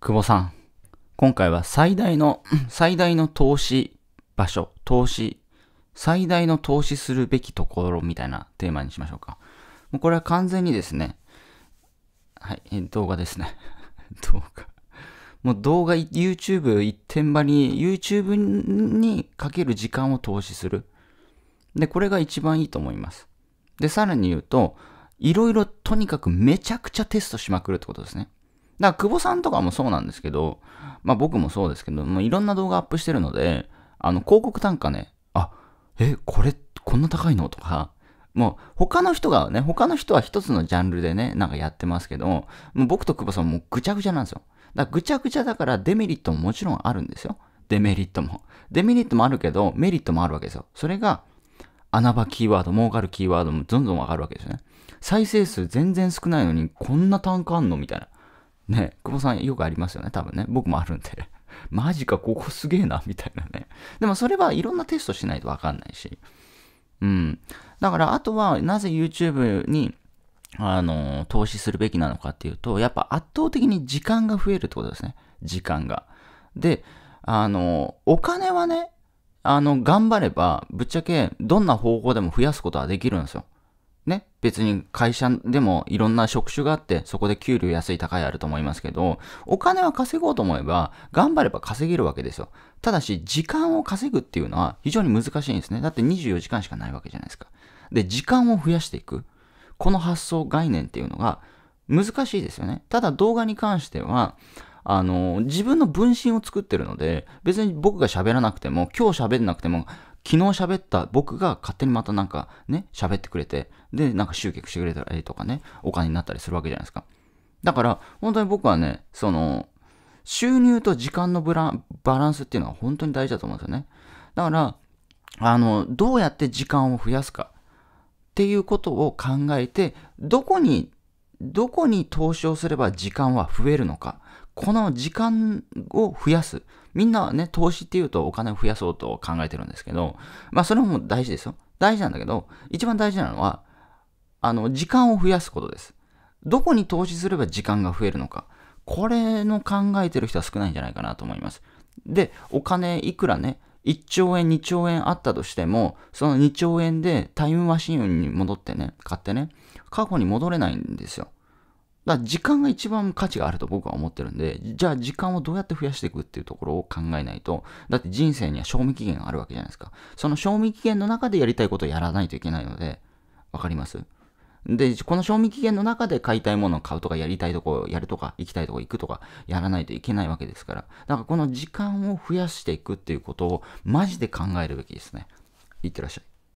久保さん、今回は最大の、最大の投資場所、投資、最大の投資するべきところみたいなテーマにしましょうか。もうこれは完全にですね、はい、動画ですね。動画。もう動画、YouTube 一点張りに、YouTube にかける時間を投資する。で、これが一番いいと思います。で、さらに言うと、いろいろとにかくめちゃくちゃテストしまくるってことですね。だから、久保さんとかもそうなんですけど、まあ僕もそうですけど、もういろんな動画アップしてるので、あの、広告単価ね、あ、え、これ、こんな高いのとか、もう他の人がね、他の人は一つのジャンルでね、なんかやってますけど、もう僕と久保さんもうぐちゃぐちゃなんですよ。だからぐちゃぐちゃだからデメリットももちろんあるんですよ。デメリットも。デメリットもあるけど、メリットもあるわけですよ。それが、穴場キーワード、儲かるキーワードもどんどんわかるわけですよね。再生数全然少ないのに、こんな単価あんのみたいな。ね、久保さんよくありますよね、多分ね。僕もあるんで。マジか、ここすげえな、みたいなね。でもそれはいろんなテストしないとわかんないし。うん。だから、あとは、なぜ YouTube に、あの、投資するべきなのかっていうと、やっぱ圧倒的に時間が増えるってことですね。時間が。で、あの、お金はね、あの、頑張れば、ぶっちゃけ、どんな方法でも増やすことはできるんですよ。ね、別に会社でもいろんな職種があって、そこで給料安い高いあると思いますけど、お金は稼ごうと思えば、頑張れば稼げるわけですよ。ただし、時間を稼ぐっていうのは非常に難しいんですね。だって24時間しかないわけじゃないですか。で、時間を増やしていく。この発想概念っていうのが難しいですよね。ただ動画に関しては、あの、自分の分身を作ってるので、別に僕が喋らなくても、今日喋んなくても、昨日喋った僕が勝手にまたなんかね、喋ってくれて、で、なんか集客してくれたりとかね、お金になったりするわけじゃないですか。だから、本当に僕はね、その、収入と時間のバランスっていうのは本当に大事だと思うんですよね。だから、あの、どうやって時間を増やすかっていうことを考えて、どこに、どこに投資をすれば時間は増えるのか。この時間を増やす。みんなはね、投資っていうとお金を増やそうと考えてるんですけど、まあそれも大事ですよ。大事なんだけど、一番大事なのは、あの、時間を増やすことです。どこに投資すれば時間が増えるのか。これの考えてる人は少ないんじゃないかなと思います。で、お金いくらね、1兆円、2兆円あったとしても、その2兆円でタイムマシンに戻ってね、買ってね、過去に戻れないんですよ。だから時間が一番価値があると僕は思ってるんで、じゃあ時間をどうやって増やしていくっていうところを考えないと、だって人生には賞味期限があるわけじゃないですか。その賞味期限の中でやりたいことをやらないといけないので、わかりますで、この賞味期限の中で買いたいものを買うとか、やりたいとこをやるとか、行きたいとこ行くとか、やらないといけないわけですから。だからこの時間を増やしていくっていうことを、マジで考えるべきですね。いってらっしゃい。